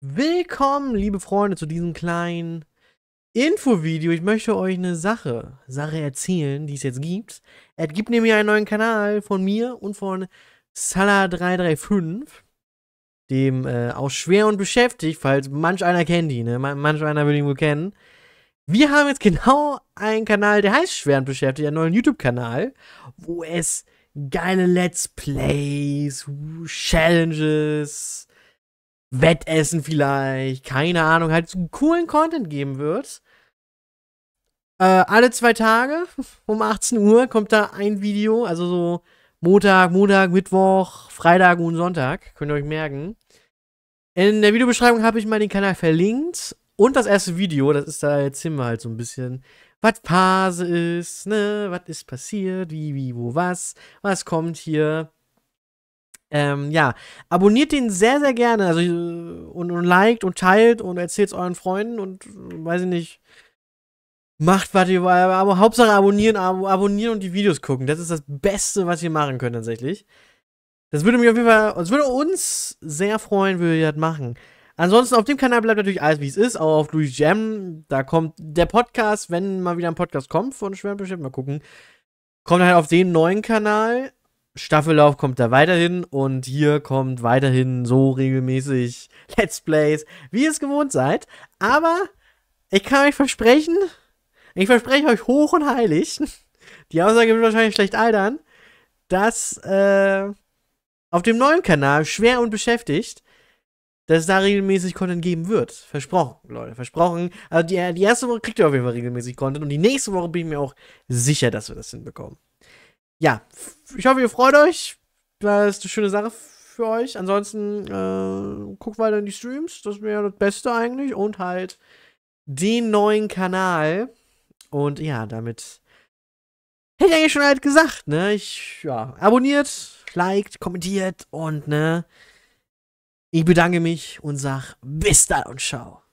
Willkommen, liebe Freunde, zu diesem kleinen Infovideo. Ich möchte euch eine Sache, Sache erzählen, die es jetzt gibt. Es gibt nämlich einen neuen Kanal von mir und von Salah335, dem äh, auch schwer und beschäftigt, falls manch einer kennt ihn, ne? manch einer will ihn wohl kennen. Wir haben jetzt genau einen Kanal, der heißt schwer und beschäftigt, einen neuen YouTube-Kanal, wo es geile Let's Plays, Challenges, Wettessen vielleicht, keine Ahnung, halt so coolen Content geben wird. Äh, alle zwei Tage um 18 Uhr kommt da ein Video, also so Montag, Montag, Mittwoch, Freitag und Sonntag, könnt ihr euch merken. In der Videobeschreibung habe ich mal den Kanal verlinkt und das erste Video, das ist da jetzt immer halt so ein bisschen, was Phase ist, ne, was ist passiert, wie, wie, wo, was, was kommt hier. Ähm, ja, abonniert den sehr, sehr gerne. Also äh, und, und liked und teilt und erzählt es euren Freunden und äh, weiß ich nicht. Macht, was ihr wollt, aber Hauptsache abonnieren, ab, abonnieren und die Videos gucken. Das ist das Beste, was ihr machen könnt tatsächlich. Das würde mich auf jeden Fall, das würde uns sehr freuen, würde ihr das machen. Ansonsten auf dem Kanal bleibt natürlich alles, wie es ist, auch auf Louis Jam. Da kommt der Podcast, wenn mal wieder ein Podcast kommt von Schwertbestimmt, mal gucken. Kommt halt auf den neuen Kanal. Staffellauf kommt da weiterhin und hier kommt weiterhin so regelmäßig Let's Plays, wie ihr es gewohnt seid. Aber ich kann euch versprechen, ich verspreche euch hoch und heilig, die Aussage wird wahrscheinlich schlecht altern, dass äh, auf dem neuen Kanal schwer und beschäftigt, dass es da regelmäßig Content geben wird. Versprochen, Leute, versprochen. Also die, die erste Woche kriegt ihr auf jeden Fall regelmäßig Content und die nächste Woche bin ich mir auch sicher, dass wir das hinbekommen ja, ich hoffe, ihr freut euch. Das ist eine schöne Sache für euch. Ansonsten äh, guckt weiter in die Streams. Das wäre das Beste eigentlich. Und halt den neuen Kanal. Und ja, damit hätte ich eigentlich schon halt gesagt, ne? Ich, ja, abonniert, liked, kommentiert und, ne? Ich bedanke mich und sag bis dann und ciao.